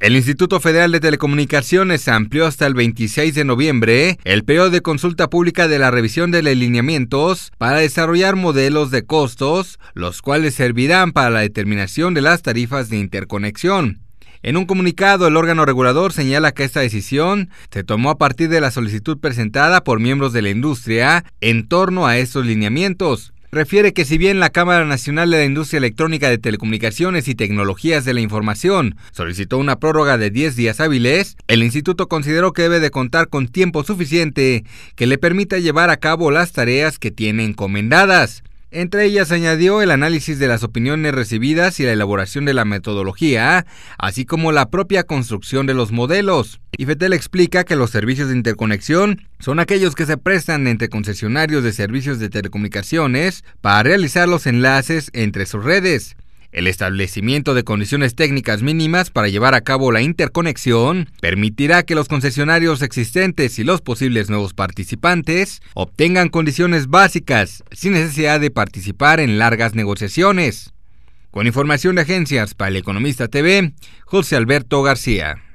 El Instituto Federal de Telecomunicaciones amplió hasta el 26 de noviembre el periodo de consulta pública de la revisión de lineamientos para desarrollar modelos de costos, los cuales servirán para la determinación de las tarifas de interconexión. En un comunicado, el órgano regulador señala que esta decisión se tomó a partir de la solicitud presentada por miembros de la industria en torno a estos lineamientos refiere que si bien la Cámara Nacional de la Industria Electrónica de Telecomunicaciones y Tecnologías de la Información solicitó una prórroga de 10 días hábiles, el instituto consideró que debe de contar con tiempo suficiente que le permita llevar a cabo las tareas que tiene encomendadas. Entre ellas añadió el análisis de las opiniones recibidas y la elaboración de la metodología, así como la propia construcción de los modelos. Y Fetel explica que los servicios de interconexión son aquellos que se prestan entre concesionarios de servicios de telecomunicaciones para realizar los enlaces entre sus redes. El establecimiento de condiciones técnicas mínimas para llevar a cabo la interconexión permitirá que los concesionarios existentes y los posibles nuevos participantes obtengan condiciones básicas sin necesidad de participar en largas negociaciones. Con información de agencias para el Economista TV, José Alberto García.